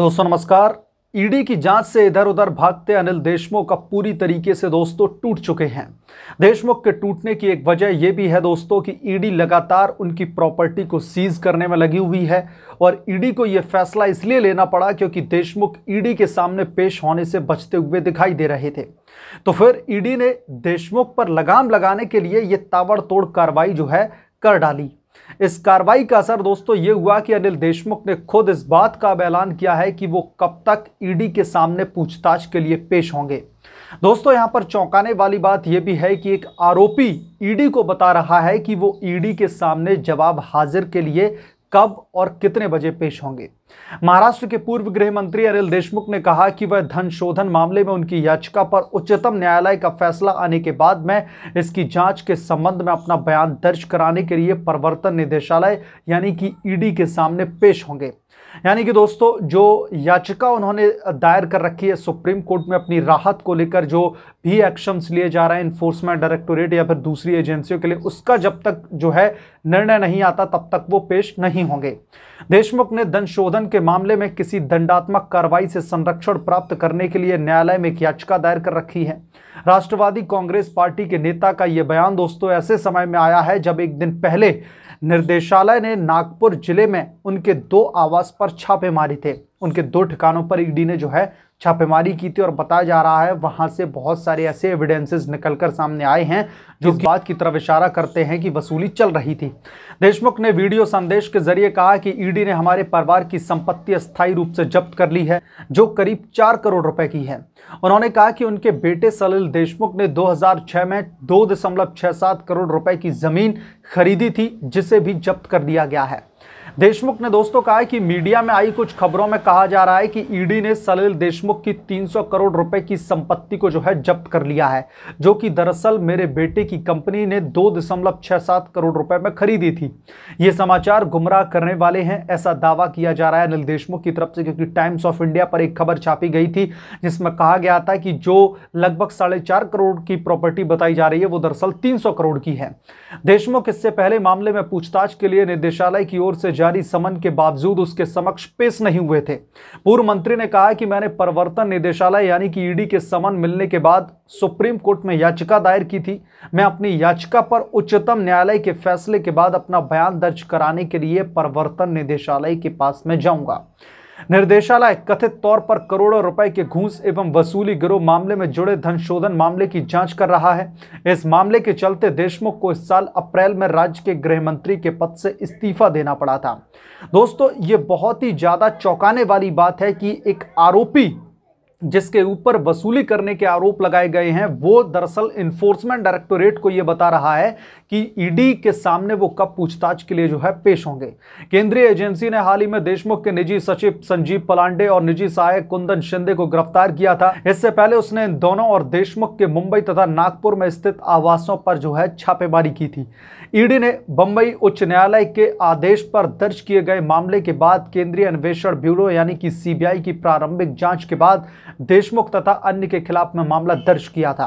तो दोस्तों नमस्कार ईडी की जांच से इधर उधर भागते अनिल देशमुख अब पूरी तरीके से दोस्तों टूट चुके हैं देशमुख के टूटने की एक वजह यह भी है दोस्तों कि ईडी लगातार उनकी प्रॉपर्टी को सीज करने में लगी हुई है और ईडी को यह फैसला इसलिए लेना पड़ा क्योंकि देशमुख ईडी के सामने पेश होने से बचते हुए दिखाई दे रहे थे तो फिर ईडी ने देशमुख पर लगाम लगाने के लिए ये ताबड़तोड़ कार्रवाई जो है कर डाली इस कार्रवाई का असर दोस्तों ये हुआ कि अनिल देशमुख ने खुद इस बात का ऐलान किया है कि वो कब तक ईडी के सामने पूछताछ के लिए पेश होंगे दोस्तों यहां पर चौंकाने वाली बात यह भी है कि एक आरोपी ईडी को बता रहा है कि वो ईडी के सामने जवाब हाजिर के लिए कब और कितने बजे पेश होंगे महाराष्ट्र के पूर्व गृह मंत्री अनिल देशमुख ने कहा कि वह धन शोधन मामले में उनकी याचिका पर उच्चतम न्यायालय का फैसला आने के बाद में इसकी जांच के संबंध में अपना बयान दर्ज कराने के लिए प्रवर्तन निदेशालय यानी कि ईडी के सामने पेश होंगे यानी कि दोस्तों जो याचिका उन्होंने दायर कर रखी है सुप्रीम कोर्ट में अपनी राहत को लेकर जो भी एक्शंस लिए जा रहे हैं इन्फोर्समेंट डायरेक्टोरेट या फिर दूसरी एजेंसियों के लिए उसका जब तक जो है निर्णय नहीं आता तब तक वो पेश नहीं होंगे देशमुख ने शोधन के मामले में किसी दंडात्मक कार्रवाई से संरक्षण प्राप्त करने के लिए न्यायालय में एक याचिका दायर कर रखी है राष्ट्रवादी कांग्रेस पार्टी के नेता का यह बयान दोस्तों ऐसे समय में आया है जब एक दिन पहले निर्देशालय ने नागपुर जिले में उनके दो आवास पर छापे मारे थे उनके दो ठिकानों पर ईडी ने जो है छापेमारी की थी और बताया जा रहा है वहां से बहुत सारे ऐसे एविडेंसेस निकलकर सामने आए हैं जो इस बात की तरफ इशारा करते हैं कि वसूली चल रही थी देशमुख ने वीडियो संदेश के जरिए कहा कि ईडी e ने हमारे परिवार की संपत्ति अस्थायी रूप से जब्त कर ली है जो करीब चार करोड़ रुपए की है उन्होंने कहा कि उनके बेटे सलिल देशमुख ने दो में दो करोड़ रुपए की जमीन खरीदी थी जिसे भी जब्त कर दिया गया है देशमुख ने दोस्तों कहा है कि मीडिया में आई कुछ खबरों में कहा जा रहा है कि ईडी ने सलिल देशमुख की 300 करोड़ रुपए की संपत्ति को जो है जब्त कर लिया है जो कि दरअसल मेरे बेटे की कंपनी ने दो दशमलव छह सात करोड़ रुपए में खरीदी थी ये समाचार गुमराह करने वाले हैं ऐसा दावा किया जा रहा है अनिल देशमुख की तरफ से क्योंकि टाइम्स ऑफ इंडिया पर एक खबर छापी गई थी जिसमें कहा गया था कि जो लगभग साढ़े चार करोड़ की प्रॉपर्टी बताई जा रही है वो दरअसल तीन करोड़ की है देशमुख इससे पहले मामले में पूछताछ के लिए निदेशालय की ओर से जारी समन के बावजूद उसके समक्ष पेश नहीं हुए थे पूर्व मंत्री ने कहा कि मैंने प्रवर्तन निदेशालय यानी कि ईडी के समन मिलने के बाद सुप्रीम कोर्ट में याचिका दायर की थी मैं अपनी याचिका पर उच्चतम न्यायालय के फैसले के बाद अपना बयान दर्ज कराने के लिए प्रवर्तन निदेशालय के पास में जाऊंगा निर्देशालय कथित तौर पर करोड़ों रुपए के घूस एवं वसूली गिरोह मामले में जुड़े धन शोधन मामले की जांच कर रहा है इस मामले के चलते देशमुख को इस साल अप्रैल में राज्य के गृह मंत्री के पद से इस्तीफा देना पड़ा था दोस्तों ये बहुत ही ज्यादा चौंकाने वाली बात है कि एक आरोपी जिसके ऊपर वसूली करने के आरोप लगाए गए हैं वो दरअसल इन्फोर्समेंट डायरेक्टोरेट को ये बता रहा है कि ईडी e के सामने वो कब पूछताछ के लिए जो है पेश होंगे केंद्रीय एजेंसी ने हाल ही में देशमुख के निजी सचिव संजीव पलांडे और निजी सहायक कुंदन शिंदे को गिरफ्तार किया था इससे पहले उसने इन दोनों और देशमुख के मुंबई तथा नागपुर में स्थित आवासों पर जो है छापेमारी की थी ईडी e ने बंबई उच्च न्यायालय के आदेश पर दर्ज किए गए मामले के बाद केंद्रीय अन्वेषण ब्यूरो यानी कि सीबीआई की प्रारंभिक जांच के बाद देशमुख तथा अन्य के खिलाफ में मामला दर्ज किया था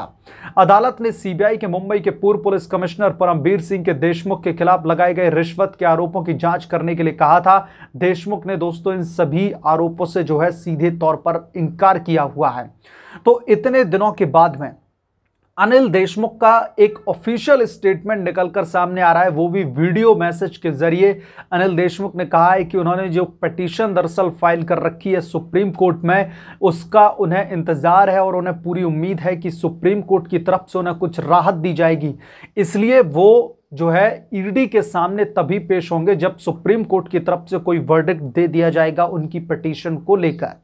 अदालत ने सीबीआई के मुंबई के पूर्व पुलिस कमिश्नर परमबीर सिंह के देशमुख के खिलाफ लगाए गए रिश्वत के आरोपों की जांच करने के लिए कहा था देशमुख ने दोस्तों इन सभी आरोपों से जो है सीधे तौर पर इनकार किया हुआ है तो इतने दिनों के बाद में अनिल देशमुख का एक ऑफिशियल स्टेटमेंट निकलकर सामने आ रहा है वो भी वीडियो मैसेज के जरिए अनिल देशमुख ने कहा है कि उन्होंने जो पटिशन दरअसल फाइल कर रखी है सुप्रीम कोर्ट में उसका उन्हें इंतज़ार है और उन्हें पूरी उम्मीद है कि सुप्रीम कोर्ट की तरफ से उन्हें कुछ राहत दी जाएगी इसलिए वो जो है ईडी e के सामने तभी पेश होंगे जब सुप्रीम कोर्ट की तरफ से कोई वर्डिक्ट दे दिया जाएगा उनकी पटिशन को लेकर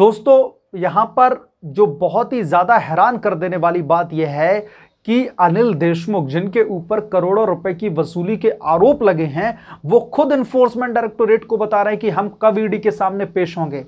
दोस्तों यहाँ पर जो बहुत ही ज़्यादा हैरान कर देने वाली बात यह है कि अनिल देशमुख जिनके ऊपर करोड़ों रुपए की वसूली के आरोप लगे हैं वो खुद इन्फोर्समेंट डायरेक्टोरेट को बता रहे हैं कि हम कब ईडी e के सामने पेश होंगे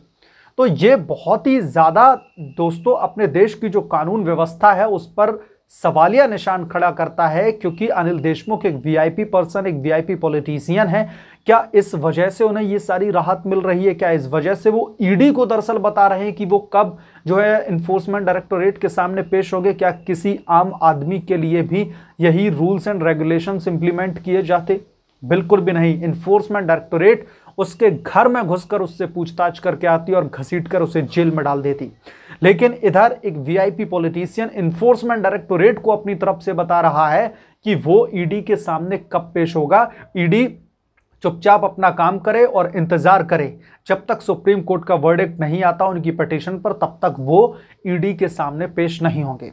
तो ये बहुत ही ज़्यादा दोस्तों अपने देश की जो कानून व्यवस्था है उस पर सवालिया निशान खड़ा करता है क्योंकि अनिल देशमुख एक वीआईपी पर्सन एक वीआईपी पॉलिटिशियन है क्या इस वजह से उन्हें ये सारी राहत मिल रही है क्या इस वजह से वो ईडी e को दरअसल बता रहे हैं कि वो कब जो है इन्फोर्समेंट डायरेक्टोरेट के सामने पेश हो गए क्या किसी आम आदमी के लिए भी यही रूल्स एंड रेगुलेशंस इंप्लीमेंट किए जाते बिल्कुल भी नहीं इन्फोर्समेंट डायरेक्टोरेट उसके घर में घुसकर उससे पूछताछ करके आती और घसीटकर उसे जेल में डाल देती लेकिन इधर एक वीआईपी पॉलिटिशियन इन्फोर्समेंट डायरेक्टोरेट को अपनी तरफ से बता रहा है कि वो ईडी e के सामने कब पेश होगा ईडी e चुपचाप अपना काम करे और इंतज़ार करे जब तक सुप्रीम कोर्ट का वर्डिक्ट नहीं आता उनकी पटिशन पर तब तक वो ईडी e के सामने पेश नहीं होंगे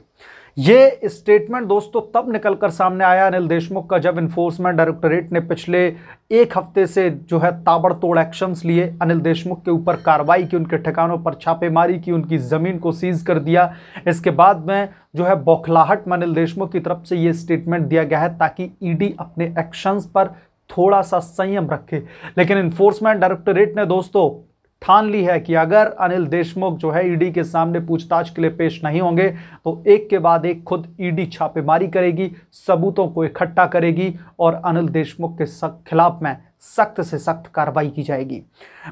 ये स्टेटमेंट दोस्तों तब निकल कर सामने आया अनिल देशमुख का जब इन्फोर्समेंट डायरेक्टोरेट ने पिछले एक हफ्ते से जो है ताबड़तोड़ एक्शंस लिए अनिल देशमुख के ऊपर कार्रवाई की उनके ठिकानों पर छापेमारी की उनकी ज़मीन को सीज कर दिया इसके बाद में जो है बौखलाहट में अनिल देशमुख की तरफ से ये स्टेटमेंट दिया गया है ताकि ई e अपने एक्शंस पर थोड़ा सा संयम रखे लेकिन इन्फोर्समेंट डायरेक्टोरेट ने दोस्तों ठान ली है कि अगर अनिल देशमुख जो है ईडी e के सामने पूछताछ के लिए पेश नहीं होंगे तो एक के बाद एक खुद ईडी e छापेमारी करेगी सबूतों को इकट्ठा करेगी और अनिल देशमुख के खिलाफ में सख्त से सख्त कार्रवाई की जाएगी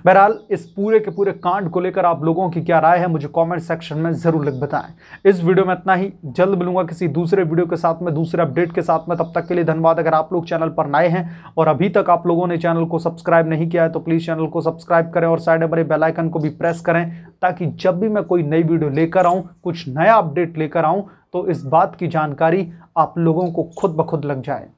बहरहाल इस पूरे के पूरे कांड को लेकर आप लोगों की क्या राय है मुझे कमेंट सेक्शन में ज़रूर लिख बताएं इस वीडियो में इतना ही जल्द मिलूंगा किसी दूसरे वीडियो के साथ में दूसरे अपडेट के साथ में तब तक के लिए धन्यवाद अगर आप लोग चैनल पर नए हैं और अभी तक आप लोगों ने चैनल को सब्सक्राइब नहीं किया है तो प्लीज़ चैनल को सब्सक्राइब करें और साइड बड़े बेलाइकन को भी प्रेस करें ताकि जब भी मैं कोई नई वीडियो लेकर आऊँ कुछ नया अपडेट लेकर आऊँ तो इस बात की जानकारी आप लोगों को खुद ब खुद लग जाए